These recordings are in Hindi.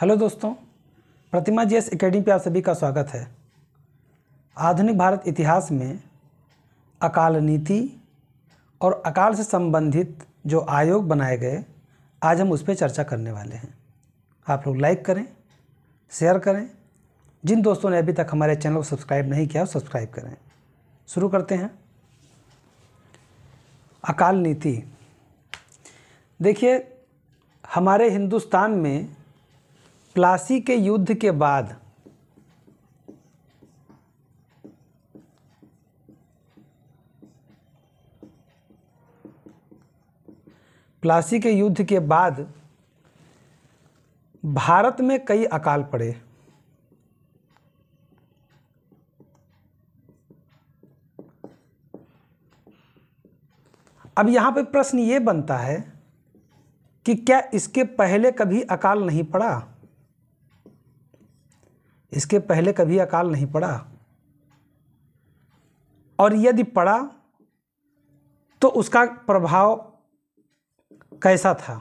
हेलो दोस्तों प्रतिमा जी एस अकेडमी पर आप सभी का स्वागत है आधुनिक भारत इतिहास में अकाल नीति और अकाल से संबंधित जो आयोग बनाए गए आज हम उस पर चर्चा करने वाले हैं आप लोग लाइक करें शेयर करें जिन दोस्तों ने अभी तक हमारे चैनल को सब्सक्राइब नहीं किया सब्सक्राइब करें शुरू करते हैं अकाल नीति देखिए हमारे हिंदुस्तान में प्लासी के युद्ध के बाद प्लासी के युद्ध के बाद भारत में कई अकाल पड़े अब यहां पर प्रश्न ये बनता है कि क्या इसके पहले कभी अकाल नहीं पड़ा इसके पहले कभी अकाल नहीं पड़ा और यदि पड़ा तो उसका प्रभाव कैसा था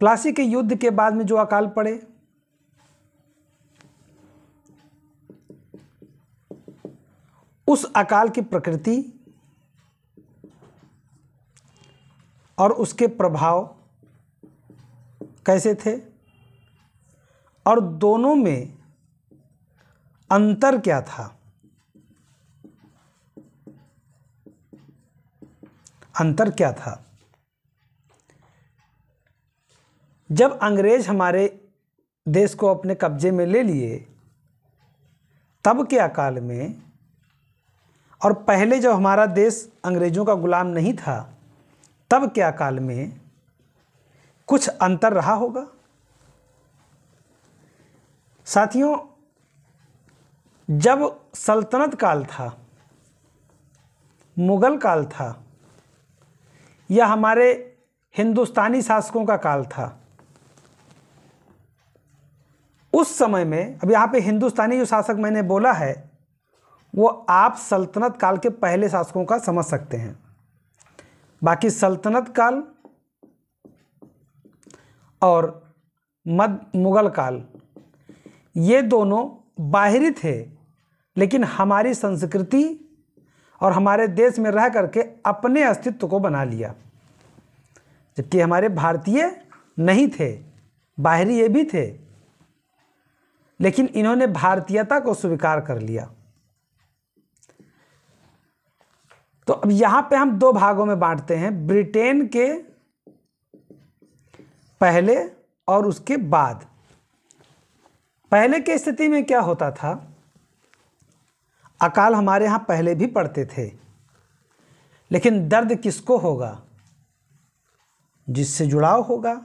प्लासी के युद्ध के बाद में जो अकाल पड़े उस अकाल की प्रकृति और उसके प्रभाव कैसे थे और दोनों में अंतर क्या था अंतर क्या था जब अंग्रेज हमारे देश को अपने कब्जे में ले लिए तब के अकाल में और पहले जब हमारा देश अंग्रेज़ों का गुलाम नहीं था तब के अकाल में कुछ अंतर रहा होगा साथियों जब सल्तनत काल था मुग़ल काल था यह हमारे हिंदुस्तानी शासकों का काल था उस समय में अब यहाँ पे हिंदुस्तानी जो शासक मैंने बोला है वो आप सल्तनत काल के पहले शासकों का समझ सकते हैं बाकी सल्तनत काल और मध्य मुग़ल काल ये दोनों बाहरी थे लेकिन हमारी संस्कृति और हमारे देश में रह करके अपने अस्तित्व को बना लिया जबकि हमारे भारतीय नहीं थे बाहरी ये भी थे लेकिन इन्होंने भारतीयता को स्वीकार कर लिया तो अब यहां पे हम दो भागों में बांटते हैं ब्रिटेन के पहले और उसके बाद पहले की स्थिति में क्या होता था अकाल हमारे यहाँ पहले भी पड़ते थे लेकिन दर्द किसको होगा जिससे जुड़ाव होगा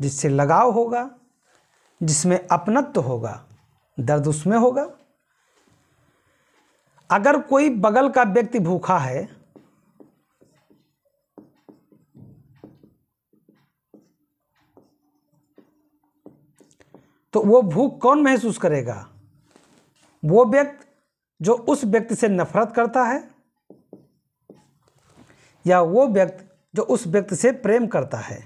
जिससे लगाव होगा जिसमें अपनत्व होगा दर्द उसमें होगा अगर कोई बगल का व्यक्ति भूखा है तो वो भूख कौन महसूस करेगा वो व्यक्ति जो उस व्यक्ति से नफरत करता है या वो व्यक्ति जो उस व्यक्ति से प्रेम करता है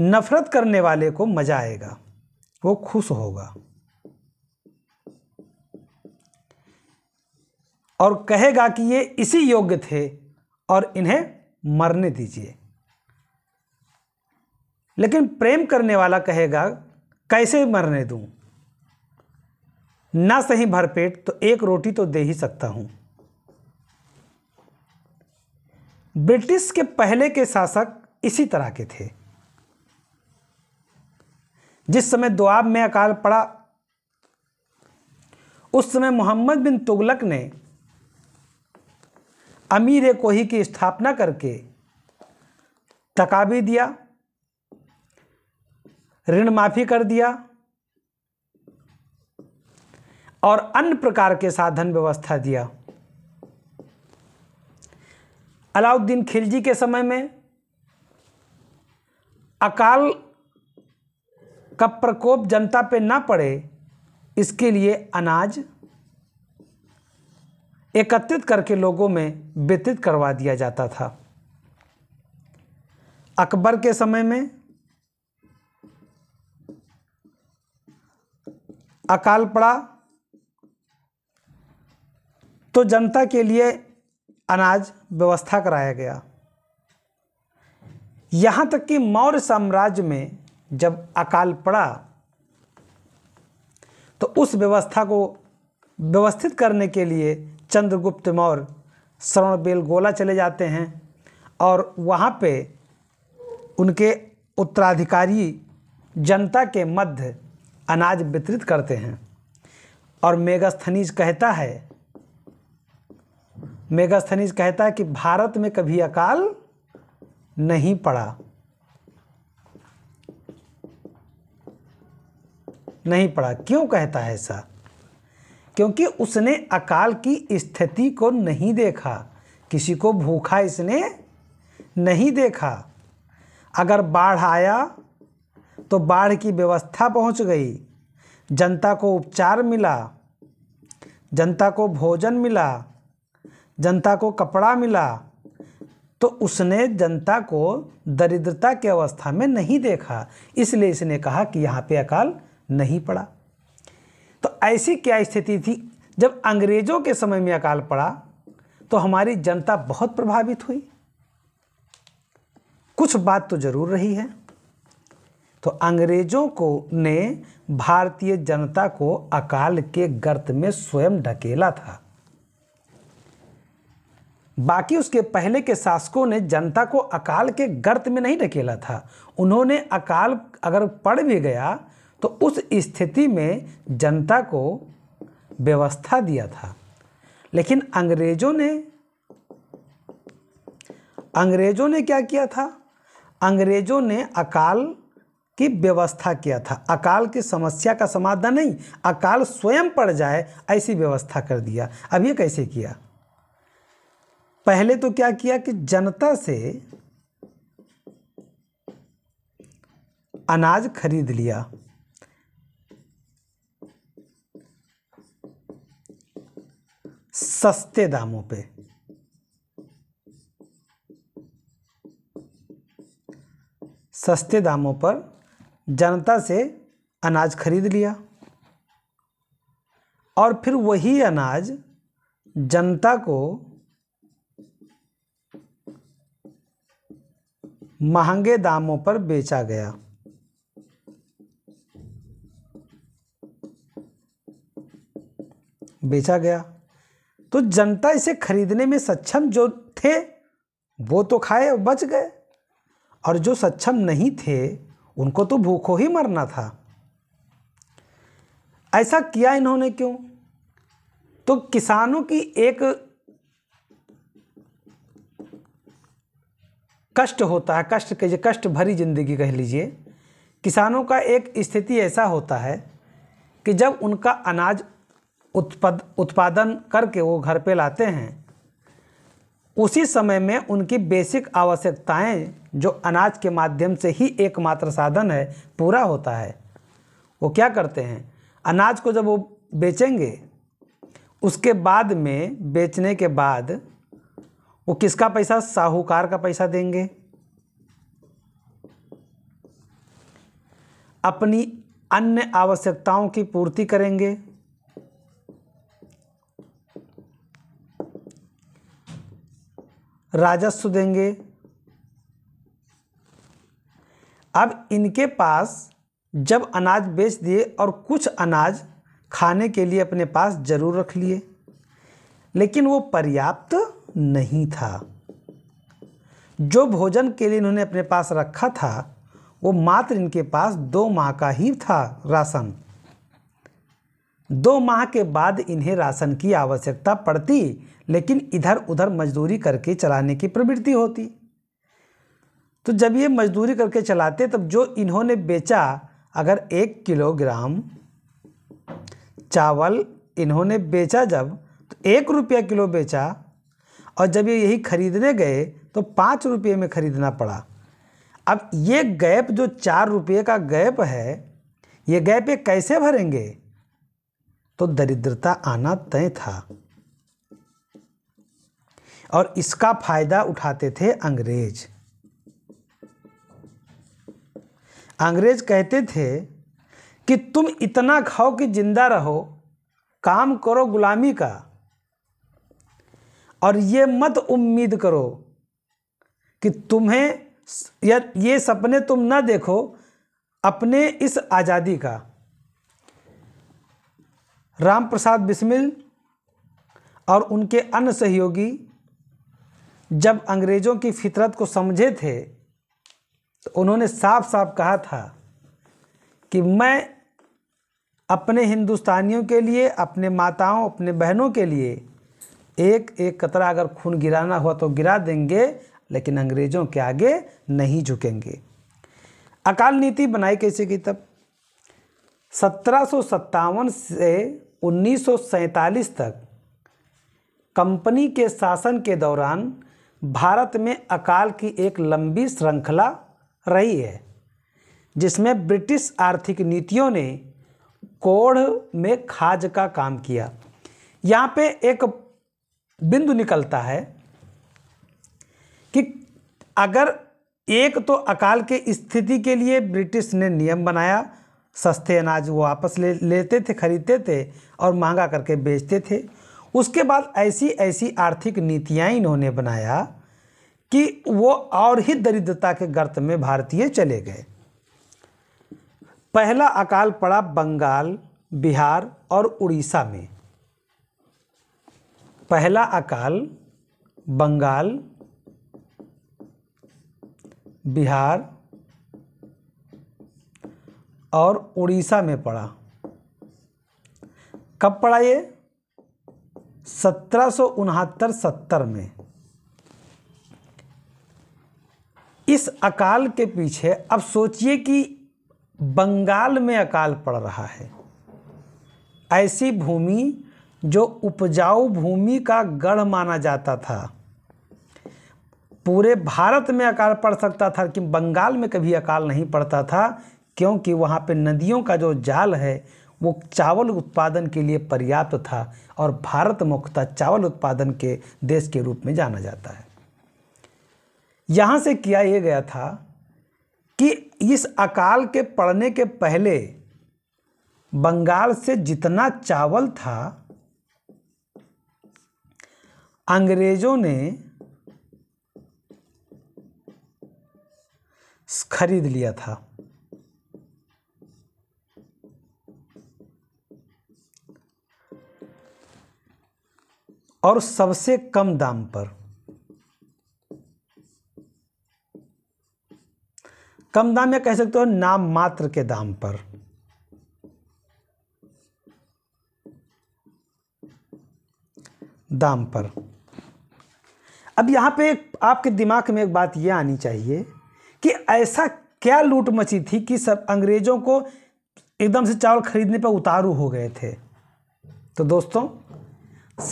नफरत करने वाले को मज़ा आएगा वो खुश होगा और कहेगा कि ये इसी योग्य थे और इन्हें मरने दीजिए लेकिन प्रेम करने वाला कहेगा कैसे मरने दूं ना सही भरपेट तो एक रोटी तो दे ही सकता हूं ब्रिटिश के पहले के शासक इसी तरह के थे जिस समय दुआब में अकाल पड़ा उस समय मोहम्मद बिन तुगलक ने अमीर कोही की स्थापना करके तकाबी दिया ऋण माफी कर दिया और अन्य प्रकार के साधन व्यवस्था दिया अलाउद्दीन खिलजी के समय में अकाल का प्रकोप जनता पे ना पड़े इसके लिए अनाज एकत्रित करके लोगों में वितरित करवा दिया जाता था अकबर के समय में अकाल पड़ा तो जनता के लिए अनाज व्यवस्था कराया गया यहाँ तक कि मौर्य साम्राज्य में जब अकाल पड़ा तो उस व्यवस्था को व्यवस्थित करने के लिए चंद्रगुप्त मौर्य श्रवणबेल गोला चले जाते हैं और वहाँ पे उनके उत्तराधिकारी जनता के मध्य अनाज वितरित करते हैं और मेगास्थनीज कहता है मेगास्थनीज कहता है कि भारत में कभी अकाल नहीं पड़ा नहीं पड़ा क्यों कहता है ऐसा क्योंकि उसने अकाल की स्थिति को नहीं देखा किसी को भूखा इसने नहीं देखा अगर बाढ़ आया तो बाढ़ की व्यवस्था पहुंच गई जनता को उपचार मिला जनता को भोजन मिला जनता को कपड़ा मिला तो उसने जनता को दरिद्रता की अवस्था में नहीं देखा इसलिए इसने कहा कि यहाँ पे अकाल नहीं पड़ा तो ऐसी क्या स्थिति थी जब अंग्रेज़ों के समय में अकाल पड़ा तो हमारी जनता बहुत प्रभावित हुई कुछ बात तो ज़रूर रही है तो अंग्रेजों को ने भारतीय जनता को अकाल के गर्त में स्वयं ढकेला था बाकी उसके पहले के शासकों ने जनता को अकाल के गर्त में नहीं ढकेला था उन्होंने अकाल अगर पड़ भी गया तो उस स्थिति में जनता को व्यवस्था दिया था लेकिन अंग्रेजों ने अंग्रेजों ने क्या किया था अंग्रेजों ने अकाल की व्यवस्था किया था अकाल की समस्या का समाधान नहीं अकाल स्वयं पड़ जाए ऐसी व्यवस्था कर दिया अब ये कैसे किया पहले तो क्या किया कि जनता से अनाज खरीद लिया सस्ते दामों पे सस्ते दामों पर जनता से अनाज खरीद लिया और फिर वही अनाज जनता को महंगे दामों पर बेचा गया बेचा गया तो जनता इसे खरीदने में सक्षम जो थे वो तो खाए और बच गए और जो सक्षम नहीं थे उनको तो भूखों ही मरना था ऐसा किया इन्होंने क्यों तो किसानों की एक कष्ट होता है कष्ट के कष्ट भरी जिंदगी कह लीजिए किसानों का एक स्थिति ऐसा होता है कि जब उनका अनाज उत्पाद उत्पादन करके वो घर पे लाते हैं उसी समय में उनकी बेसिक आवश्यकताएं जो अनाज के माध्यम से ही एकमात्र साधन है पूरा होता है वो क्या करते हैं अनाज को जब वो बेचेंगे उसके बाद में बेचने के बाद वो किसका पैसा साहूकार का पैसा देंगे अपनी अन्य आवश्यकताओं की पूर्ति करेंगे राजस्व देंगे अब इनके पास जब अनाज बेच दिए और कुछ अनाज खाने के लिए अपने पास ज़रूर रख लिए लेकिन वो पर्याप्त नहीं था जो भोजन के लिए इन्होंने अपने पास रखा था वो मात्र इनके पास दो माह का ही था राशन दो माह के बाद इन्हें राशन की आवश्यकता पड़ती लेकिन इधर उधर मजदूरी करके चलाने की प्रवृत्ति होती तो जब ये मजदूरी करके चलाते तब जो इन्होंने बेचा अगर एक किलोग्राम चावल इन्होंने बेचा जब तो एक रुपया किलो बेचा और जब ये यही खरीदने गए तो पाँच रुपये में खरीदना पड़ा अब ये गैप जो चार रुपये का गैप है ये गैप ये कैसे भरेंगे तो दरिद्रता आना तय था और इसका फायदा उठाते थे अंग्रेज़ अंग्रेज कहते थे कि तुम इतना खाओ कि जिंदा रहो काम करो गुलामी का और ये मत उम्मीद करो कि तुम्हें या ये सपने तुम ना देखो अपने इस आज़ादी का राम प्रसाद बिस्मिल और उनके अन्य सहयोगी जब अंग्रेज़ों की फितरत को समझे थे तो उन्होंने साफ साफ कहा था कि मैं अपने हिंदुस्तानियों के लिए अपने माताओं अपने बहनों के लिए एक एक कतरा अगर खून गिराना हुआ तो गिरा देंगे लेकिन अंग्रेज़ों के आगे नहीं झुकेंगे अकाल नीति बनाई कैसे की तब सत्रह से उन्नीस तक कंपनी के शासन के दौरान भारत में अकाल की एक लंबी श्रृंखला रही है जिसमें ब्रिटिश आर्थिक नीतियों ने कोढ़ में खाज का काम किया यहाँ पे एक बिंदु निकलता है कि अगर एक तो अकाल के स्थिति के लिए ब्रिटिश ने नियम बनाया सस्ते अनाज वो वापस ले लेते थे खरीदते थे और महंगा करके बेचते थे उसके बाद ऐसी ऐसी आर्थिक नीतियाँ इन्होंने बनाया कि वो और ही दरिद्रता के गर्त में भारतीय चले गए पहला अकाल पड़ा बंगाल बिहार और उड़ीसा में पहला अकाल बंगाल बिहार और उड़ीसा में पड़ा कब पड़ा ये सत्रह सौ उनहत्तर सत्तर में इस अकाल के पीछे अब सोचिए कि बंगाल में अकाल पड़ रहा है ऐसी भूमि जो उपजाऊ भूमि का गढ़ माना जाता था पूरे भारत में अकाल पड़ सकता था कि बंगाल में कभी अकाल नहीं पड़ता था क्योंकि वहाँ पे नदियों का जो जाल है वो चावल उत्पादन के लिए पर्याप्त था और भारत मुख्यतः चावल उत्पादन के देश के रूप में जाना जाता है यहाँ से किया यह गया था कि इस अकाल के पड़ने के पहले बंगाल से जितना चावल था अंग्रेजों ने खरीद लिया था और सबसे कम दाम पर कम दाम या कह सकते हो नाम मात्र के दाम पर दाम पर अब यहां पे आपके दिमाग में एक बात यह आनी चाहिए कि ऐसा क्या लूट मची थी कि सब अंग्रेज़ों को एकदम से चावल खरीदने पर उतारू हो गए थे तो दोस्तों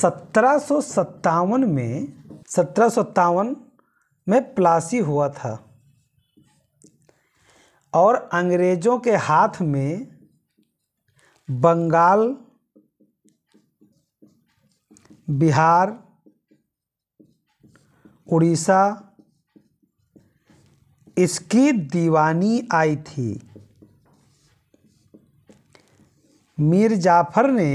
सत्रह में सत्रह में प्लासी हुआ था और अंग्रेज़ों के हाथ में बंगाल बिहार उड़ीसा इसकी दीवानी आई थी मीर जाफर ने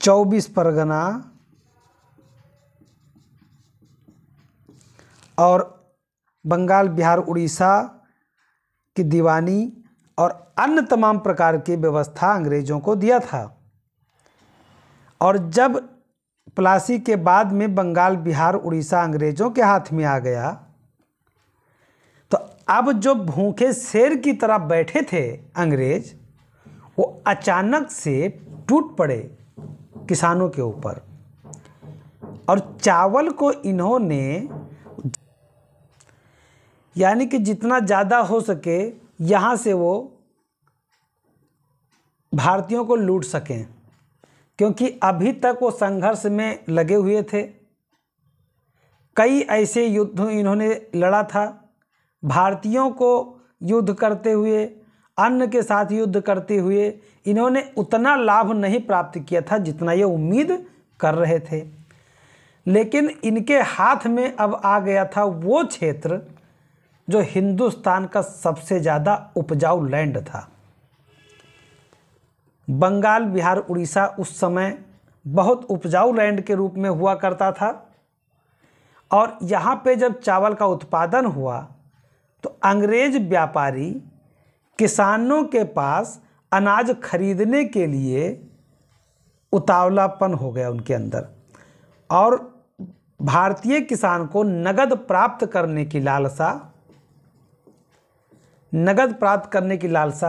चौबीस परगना और बंगाल बिहार उड़ीसा की दीवानी और अन्य तमाम प्रकार की व्यवस्था अंग्रेज़ों को दिया था और जब प्लासी के बाद में बंगाल बिहार उड़ीसा अंग्रेज़ों के हाथ में आ गया तो अब जो भूखे शेर की तरह बैठे थे अंग्रेज वो अचानक से टूट पड़े किसानों के ऊपर और चावल को इन्होंने यानी कि जितना ज़्यादा हो सके यहाँ से वो भारतीयों को लूट सकें क्योंकि अभी तक वो संघर्ष में लगे हुए थे कई ऐसे युद्ध इन्होंने लड़ा था भारतीयों को युद्ध करते हुए अन्य के साथ युद्ध करते हुए इन्होंने उतना लाभ नहीं प्राप्त किया था जितना ये उम्मीद कर रहे थे लेकिन इनके हाथ में अब आ गया था वो क्षेत्र जो हिंदुस्तान का सबसे ज़्यादा उपजाऊ लैंड था बंगाल बिहार उड़ीसा उस समय बहुत उपजाऊ लैंड के रूप में हुआ करता था और यहाँ पे जब चावल का उत्पादन हुआ तो अंग्रेज व्यापारी किसानों के पास अनाज खरीदने के लिए उतावलापन हो गया उनके अंदर और भारतीय किसान को नगद प्राप्त करने की लालसा नगद प्राप्त करने की लालसा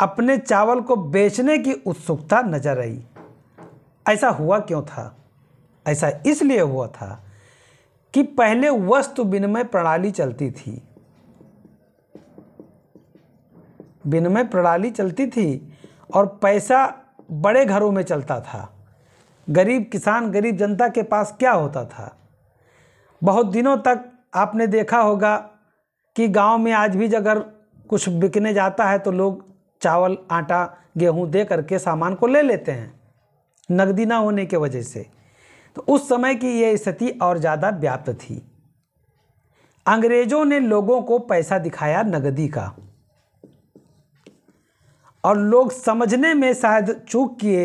अपने चावल को बेचने की उत्सुकता नजर आई ऐसा हुआ क्यों था ऐसा इसलिए हुआ था कि पहले वस्तु विनिमय प्रणाली चलती थी विनिमय प्रणाली चलती थी और पैसा बड़े घरों में चलता था गरीब किसान गरीब जनता के पास क्या होता था बहुत दिनों तक आपने देखा होगा कि गांव में आज भी अगर कुछ बिकने जाता है तो लोग चावल आटा गेहूं दे करके सामान को ले लेते हैं नकदी ना होने के वजह से तो उस समय की यह स्थिति और ज़्यादा व्याप्त थी अंग्रेजों ने लोगों को पैसा दिखाया नगदी का और लोग समझने में शायद चूक किए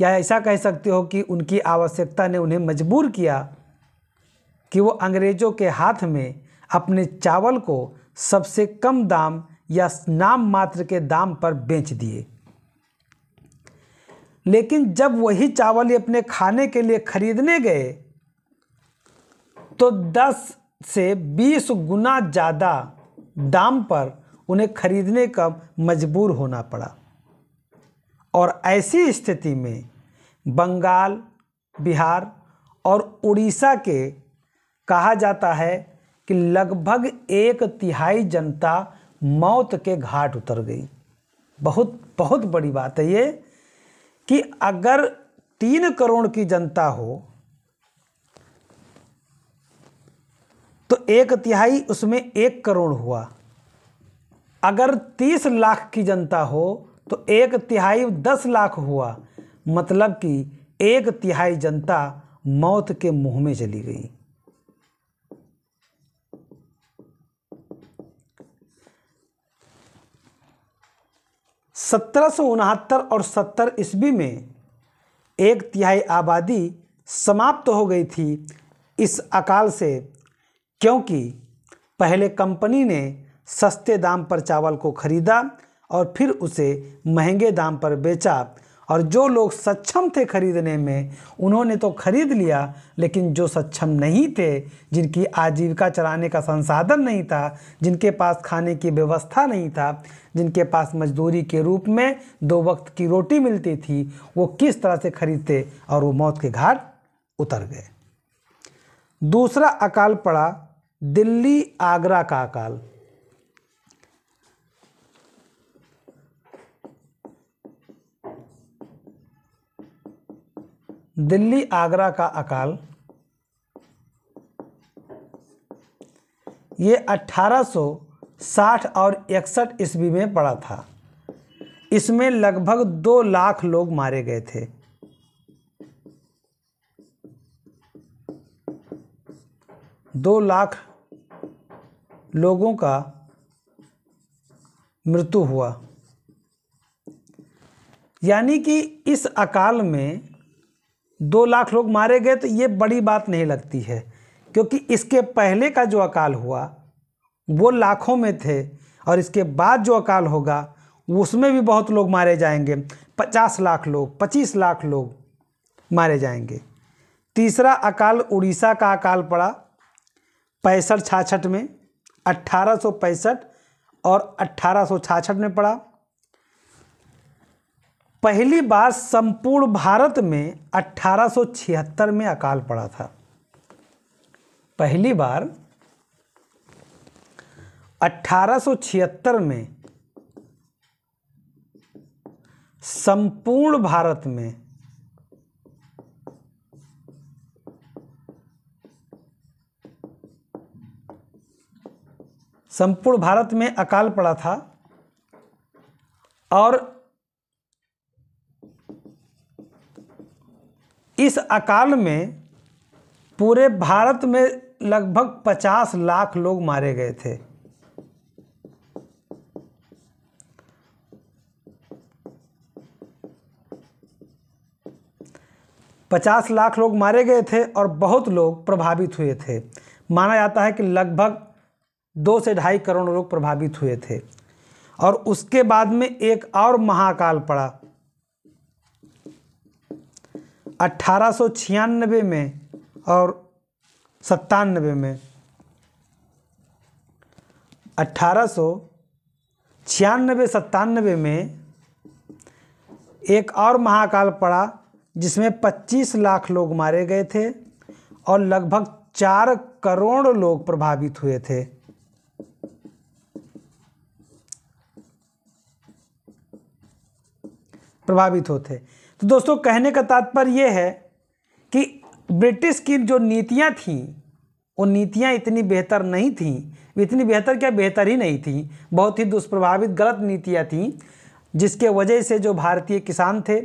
या ऐसा कह सकते हो कि उनकी आवश्यकता ने उन्हें मजबूर किया कि वो अंग्रेज़ों के हाथ में अपने चावल को सबसे कम दाम या नाम मात्र के दाम पर बेच दिए लेकिन जब वही चावल अपने खाने के लिए खरीदने गए तो 10 से 20 गुना ज़्यादा दाम पर उन्हें खरीदने का मजबूर होना पड़ा और ऐसी स्थिति में बंगाल बिहार और उड़ीसा के कहा जाता है कि लगभग एक तिहाई जनता मौत के घाट उतर गई बहुत बहुत बड़ी बात है ये कि अगर तीन करोड़ की जनता हो तो एक तिहाई उसमें एक करोड़ हुआ अगर तीस लाख की जनता हो तो एक तिहाई दस लाख हुआ मतलब कि एक तिहाई जनता मौत के मुंह में चली गई सत्रह और सत्तर ईस्वी में एक तिहाई आबादी समाप्त हो गई थी इस अकाल से क्योंकि पहले कंपनी ने सस्ते दाम पर चावल को खरीदा और फिर उसे महंगे दाम पर बेचा और जो लोग सक्षम थे खरीदने में उन्होंने तो खरीद लिया लेकिन जो सक्षम नहीं थे जिनकी आजीविका चलाने का संसाधन नहीं था जिनके पास खाने की व्यवस्था नहीं था जिनके पास मजदूरी के रूप में दो वक्त की रोटी मिलती थी वो किस तरह से खरीदते और वो मौत के घाट उतर गए दूसरा अकाल पड़ा दिल्ली आगरा का अकाल दिल्ली आगरा का अकाल ये 1860 और इकसठ ईस्वी में पड़ा था इसमें लगभग दो लाख लोग मारे गए थे दो लाख लोगों का मृत्यु हुआ यानी कि इस अकाल में दो लाख लोग मारे गए तो ये बड़ी बात नहीं लगती है क्योंकि इसके पहले का जो अकाल हुआ वो लाखों में थे और इसके बाद जो अकाल होगा उसमें भी बहुत लोग मारे जाएंगे पचास लाख लोग पच्चीस लाख लोग मारे जाएंगे तीसरा अकाल उड़ीसा का अकाल पड़ा पैंसठ छाछठ में अट्ठारह और अट्ठारह में पड़ा पहली बार संपूर्ण भारत में 1876 में अकाल पड़ा था पहली बार 1876 में संपूर्ण भारत में संपूर्ण भारत में अकाल पड़ा था और इस अकाल में पूरे भारत में लगभग पचास लाख लोग मारे गए थे पचास लाख लोग मारे गए थे और बहुत लोग प्रभावित हुए थे माना जाता है कि लगभग दो से ढाई करोड़ लोग प्रभावित हुए थे और उसके बाद में एक और महाकाल पड़ा अट्ठारह में और सत्तानबे में अट्ठारह सौ छियानबे सत्तानबे में एक और महाकाल पड़ा जिसमें 25 लाख लोग मारे गए थे और लगभग चार करोड़ लोग प्रभावित हुए थे प्रभावित होते तो दोस्तों कहने का तात्पर्य यह है कि ब्रिटिश की जो नीतियाँ थीं वो नीतियाँ इतनी बेहतर नहीं थीं इतनी बेहतर क्या बेहतर ही नहीं थीं बहुत ही दुष्प्रभावित गलत नीतियाँ थीं जिसके वजह से जो भारतीय किसान थे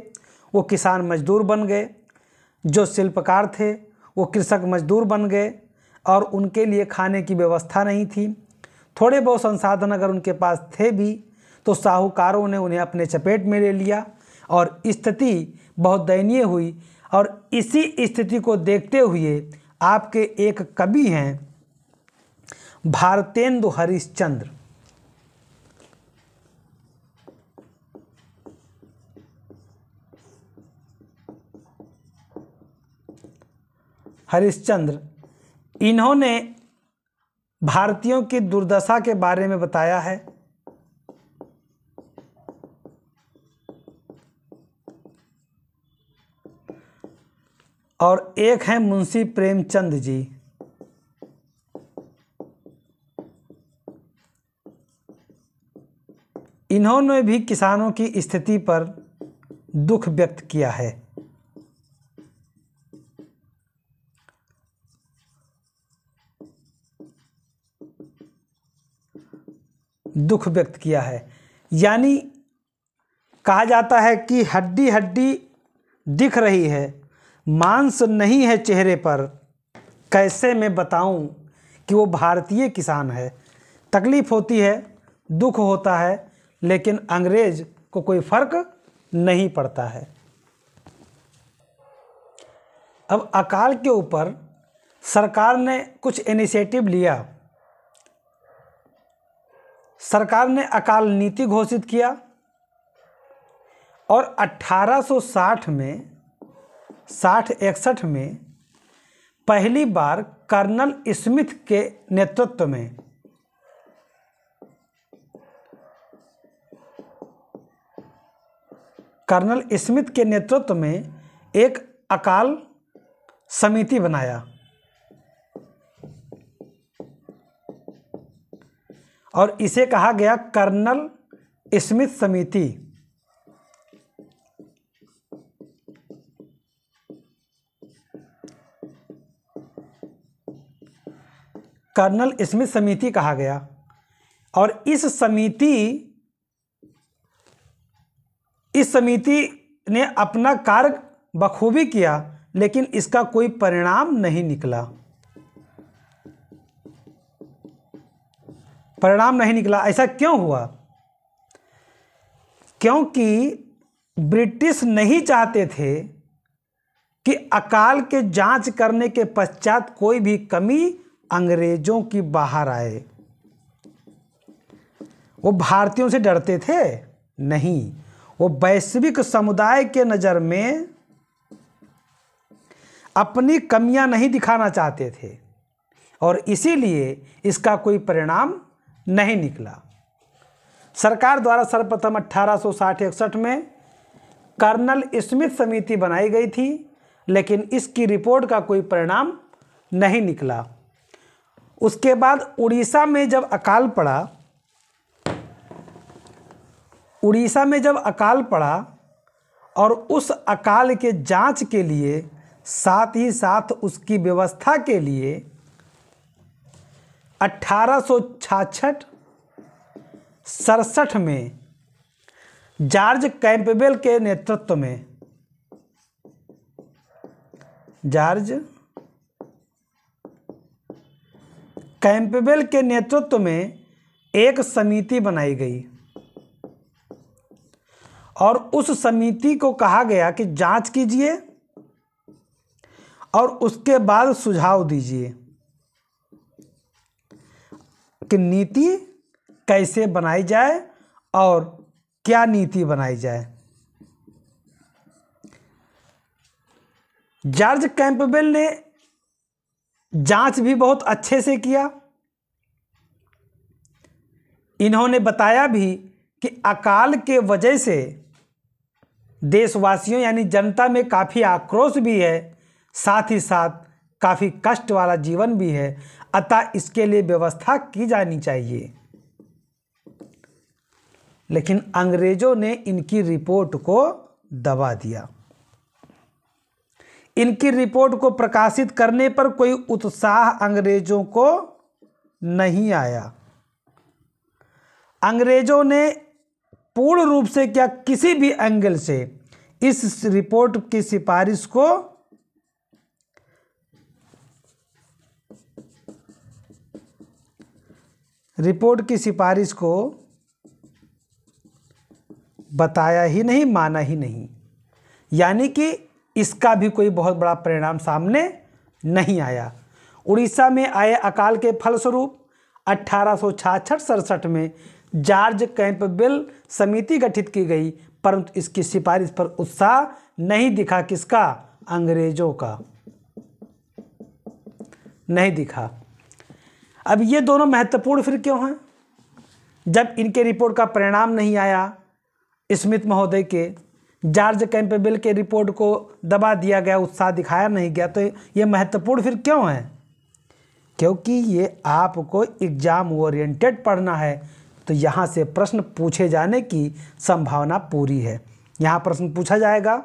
वो किसान मजदूर बन गए जो शिल्पकार थे वो कृषक मजदूर बन गए और उनके लिए खाने की व्यवस्था नहीं थी थोड़े बहुत संसाधन अगर उनके पास थे भी तो साहूकारों ने उन्हें अपने चपेट में ले लिया और स्थिति बहुत दयनीय हुई और इसी स्थिति को देखते हुए आपके एक कवि हैं भारतेंदु हरिश्चंद्र हरिश्चंद्र इन्होंने भारतीयों की दुर्दशा के बारे में बताया है और एक हैं मुंशी प्रेमचंद जी इन्होंने भी किसानों की स्थिति पर दुख व्यक्त किया है दुख व्यक्त किया है यानी कहा जाता है कि हड्डी हड्डी दिख रही है मांस नहीं है चेहरे पर कैसे मैं बताऊं कि वो भारतीय किसान है तकलीफ़ होती है दुख होता है लेकिन अंग्रेज को कोई फर्क नहीं पड़ता है अब अकाल के ऊपर सरकार ने कुछ इनिशिएटिव लिया सरकार ने अकाल नीति घोषित किया और 1860 में साठ इकसठ में पहली बार कर्नल स्मिथ के नेतृत्व में कर्नल स्मिथ के नेतृत्व में एक अकाल समिति बनाया और इसे कहा गया कर्नल स्मिथ समिति कर्नल स्मिथ समिति कहा गया और इस समिति इस समिति ने अपना कार्य बखूबी किया लेकिन इसका कोई परिणाम नहीं निकला परिणाम नहीं निकला ऐसा क्यों हुआ क्योंकि ब्रिटिश नहीं चाहते थे कि अकाल के जांच करने के पश्चात कोई भी कमी अंग्रेजों की बाहर आए वो भारतीयों से डरते थे नहीं वो वैश्विक समुदाय के नज़र में अपनी कमियां नहीं दिखाना चाहते थे और इसीलिए इसका कोई परिणाम नहीं निकला सरकार द्वारा सर्वप्रथम अट्ठारह सौ साठ में कर्नल स्मिथ समिति बनाई गई थी लेकिन इसकी रिपोर्ट का कोई परिणाम नहीं निकला उसके बाद उड़ीसा में जब अकाल पड़ा उड़ीसा में जब अकाल पड़ा और उस अकाल के जांच के लिए साथ ही साथ उसकी व्यवस्था के लिए अठारह सड़सठ में जॉर्ज कैंपबेल के नेतृत्व में जॉर्ज कैंपबेल के नेतृत्व में एक समिति बनाई गई और उस समिति को कहा गया कि जांच कीजिए और उसके बाद सुझाव दीजिए कि नीति कैसे बनाई जाए और क्या नीति बनाई जाए जॉर्ज कैंपबेल ने जांच भी बहुत अच्छे से किया इन्होंने बताया भी कि अकाल के वजह से देशवासियों यानी जनता में काफ़ी आक्रोश भी है साथ ही साथ काफ़ी कष्ट वाला जीवन भी है अतः इसके लिए व्यवस्था की जानी चाहिए लेकिन अंग्रेज़ों ने इनकी रिपोर्ट को दबा दिया इनकी रिपोर्ट को प्रकाशित करने पर कोई उत्साह अंग्रेजों को नहीं आया अंग्रेजों ने पूर्ण रूप से क्या किसी भी एंगल से इस रिपोर्ट की सिफारिश को रिपोर्ट की सिफारिश को बताया ही नहीं माना ही नहीं यानी कि इसका भी कोई बहुत बड़ा परिणाम सामने नहीं आया उड़ीसा में आए अकाल के फलस्वरूप अट्ठारह सौ सड़सठ में जॉर्ज कैंप बिल समिति गठित की गई परंतु इसकी सिफारिश पर उत्साह नहीं दिखा किसका अंग्रेजों का नहीं दिखा अब ये दोनों महत्वपूर्ण फिर क्यों हैं जब इनके रिपोर्ट का परिणाम नहीं आया स्मिथ महोदय के जॉर्ज कैंपेबल के रिपोर्ट को दबा दिया गया उत्साह दिखाया नहीं गया तो ये महत्वपूर्ण फिर क्यों है क्योंकि ये आपको एग्जाम ओरिएंटेड पढ़ना है तो यहाँ से प्रश्न पूछे जाने की संभावना पूरी है यहाँ प्रश्न पूछा जाएगा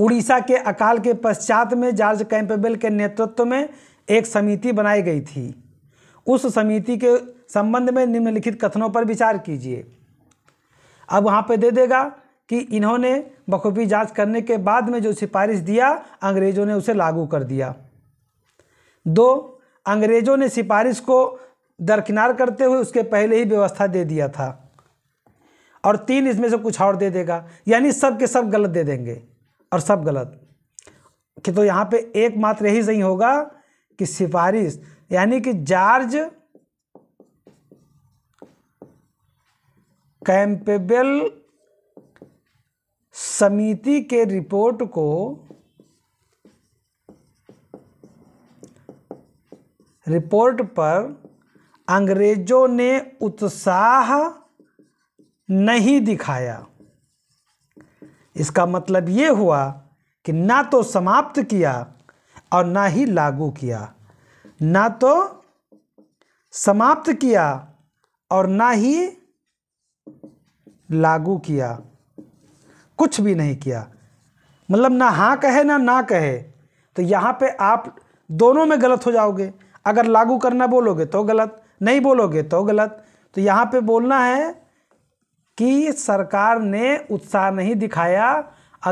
उड़ीसा के अकाल के पश्चात में जॉर्ज कैंपेबल के नेतृत्व में एक समिति बनाई गई थी उस समिति के संबंध में निम्नलिखित कथनों पर विचार कीजिए अब वहाँ पे दे देगा कि इन्होंने बखूबी जांच करने के बाद में जो सिफारिश दिया अंग्रेज़ों ने उसे लागू कर दिया दो अंग्रेज़ों ने सिफारिश को दरकिनार करते हुए उसके पहले ही व्यवस्था दे दिया था और तीन इसमें से कुछ और दे देगा यानी सब के सब गलत दे देंगे और सब गलत कि तो यहाँ पे एकमात्र यही सही होगा कि सिफारिश यानी कि जॉर्ज कैंपेबल समिति के रिपोर्ट को रिपोर्ट पर अंग्रेजों ने उत्साह नहीं दिखाया इसका मतलब ये हुआ कि ना तो समाप्त किया और ना ही लागू किया ना तो समाप्त किया और ना ही लागू किया कुछ भी नहीं किया मतलब ना हाँ कहे ना ना कहे तो यहाँ पे आप दोनों में गलत हो जाओगे अगर लागू करना बोलोगे तो गलत नहीं बोलोगे तो गलत तो यहाँ पे बोलना है कि सरकार ने उत्साह नहीं दिखाया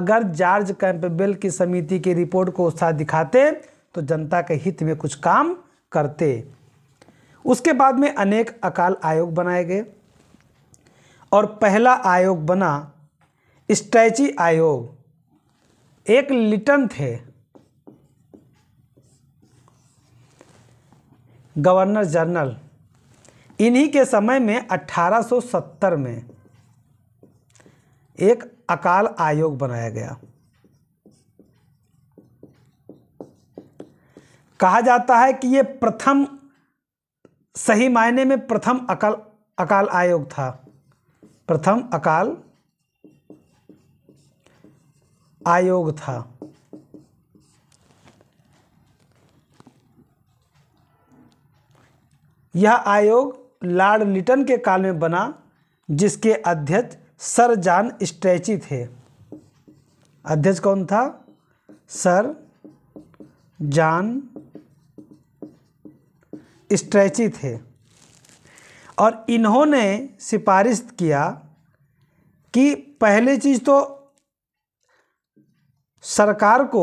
अगर जॉर्ज कैंपबेल की समिति की रिपोर्ट को उत्साह दिखाते तो जनता के हित में कुछ काम करते उसके बाद में अनेक अकाल आयोग बनाए गए और पहला आयोग बना स्टैची आयोग एक लिटन थे गवर्नर जनरल इन्हीं के समय में 1870 में एक अकाल आयोग बनाया गया कहा जाता है कि यह प्रथम सही मायने में प्रथम अकाल अकाल आयोग था प्रथम अकाल आयोग था यह आयोग लॉर्ड लिटन के काल में बना जिसके अध्यक्ष सर जॉन स्ट्रैची थे अध्यक्ष कौन था सर जॉन स्ट्रैची थे और इन्होंने सिफारिश किया कि पहली चीज़ तो सरकार को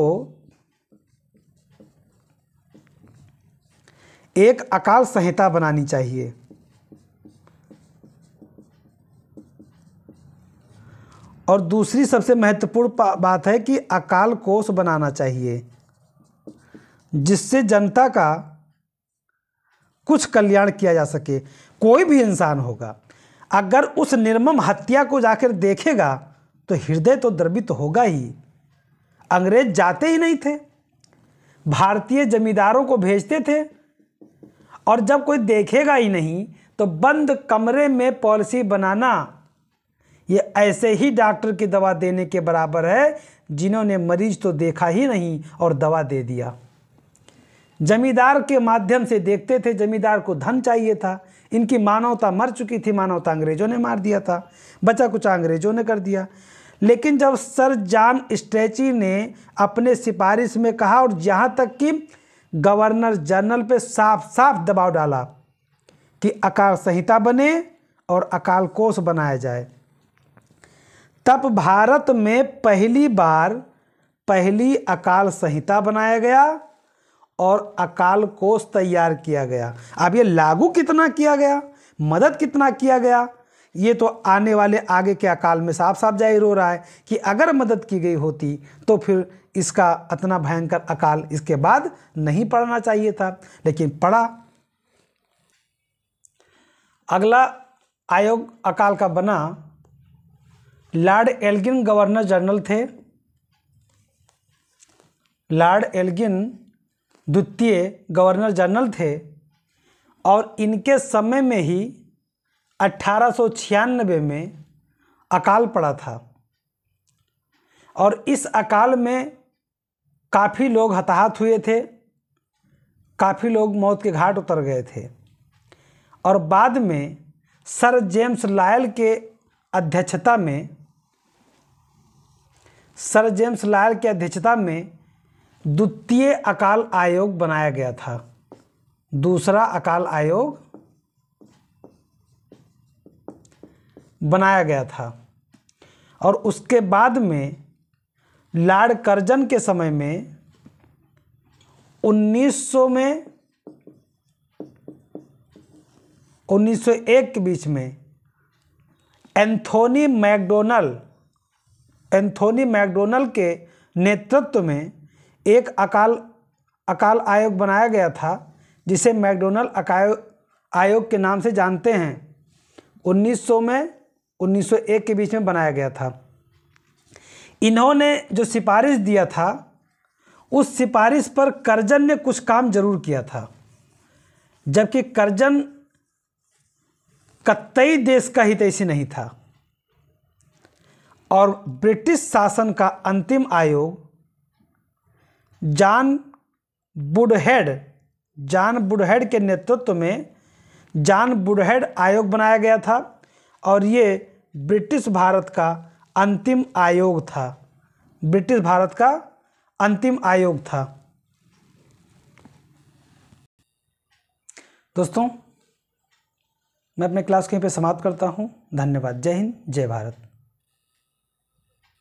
एक अकाल संहिता बनानी चाहिए और दूसरी सबसे महत्वपूर्ण बात है कि अकाल कोष बनाना चाहिए जिससे जनता का कुछ कल्याण किया जा सके कोई भी इंसान होगा अगर उस निर्मम हत्या को जाकर देखेगा तो हृदय तो द्रवित होगा ही अंग्रेज जाते ही नहीं थे भारतीय जमींदारों को भेजते थे और जब कोई देखेगा ही नहीं तो बंद कमरे में पॉलिसी बनाना ये ऐसे ही डॉक्टर की दवा देने के बराबर है जिन्होंने मरीज तो देखा ही नहीं और दवा दे दिया जमींदार के माध्यम से देखते थे जमींदार को धन चाहिए था इनकी मानवता मर चुकी थी मानवता अंग्रेजों ने मार दिया था बचा कुछ अंग्रेजों ने कर दिया लेकिन जब सर जॉन स्ट्रेची ने अपने सिफारिश में कहा और यहाँ तक कि गवर्नर जनरल पे साफ साफ दबाव डाला कि अकाल संहिता बने और अकाल कोष बनाया जाए तब भारत में पहली बार पहली अकाल संहिता बनाया गया और अकाल कोष तैयार किया गया अब ये लागू कितना किया गया मदद कितना किया गया ये तो आने वाले आगे के अकाल में साफ साफ जाहिर हो रहा है कि अगर मदद की गई होती तो फिर इसका इतना भयंकर अकाल इसके बाद नहीं पड़ना चाहिए था लेकिन पड़ा अगला आयोग अकाल का बना लॉर्ड एल्गिन गवर्नर जनरल थे लॉर्ड एल्गिन द्वितीय गवर्नर जनरल थे और इनके समय में ही अट्ठारह में अकाल पड़ा था और इस अकाल में काफ़ी लोग हताहत हुए थे काफ़ी लोग मौत के घाट उतर गए थे और बाद में सर जेम्स लायल के अध्यक्षता में सर जेम्स लायल के अध्यक्षता में द्वितीय अकाल आयोग बनाया गया था दूसरा अकाल आयोग बनाया गया था और उसके बाद में लाड कर्जन के समय में 1900 में 1901 के बीच में एंथोनी मैकडोनल एंथोनी मैकडोनल के नेतृत्व में एक अकाल अकाल आयोग बनाया गया था जिसे मैकडोनल अकाल आयोग के नाम से जानते हैं 1900 में 1901 के बीच में बनाया गया था इन्होंने जो सिफारिश दिया था उस सिफारिश पर करजन ने कुछ काम जरूर किया था जबकि करजन कतई देश का हितैषी नहीं था और ब्रिटिश शासन का अंतिम आयोग जॉन बुडहेड जॉन बुडहेड के नेतृत्व में जॉन बुडहेड आयोग बनाया गया था और ये ब्रिटिश भारत का अंतिम आयोग था ब्रिटिश भारत का अंतिम आयोग था दोस्तों मैं अपने क्लास कहीं पे समाप्त करता हूँ धन्यवाद जय हिंद जय भारत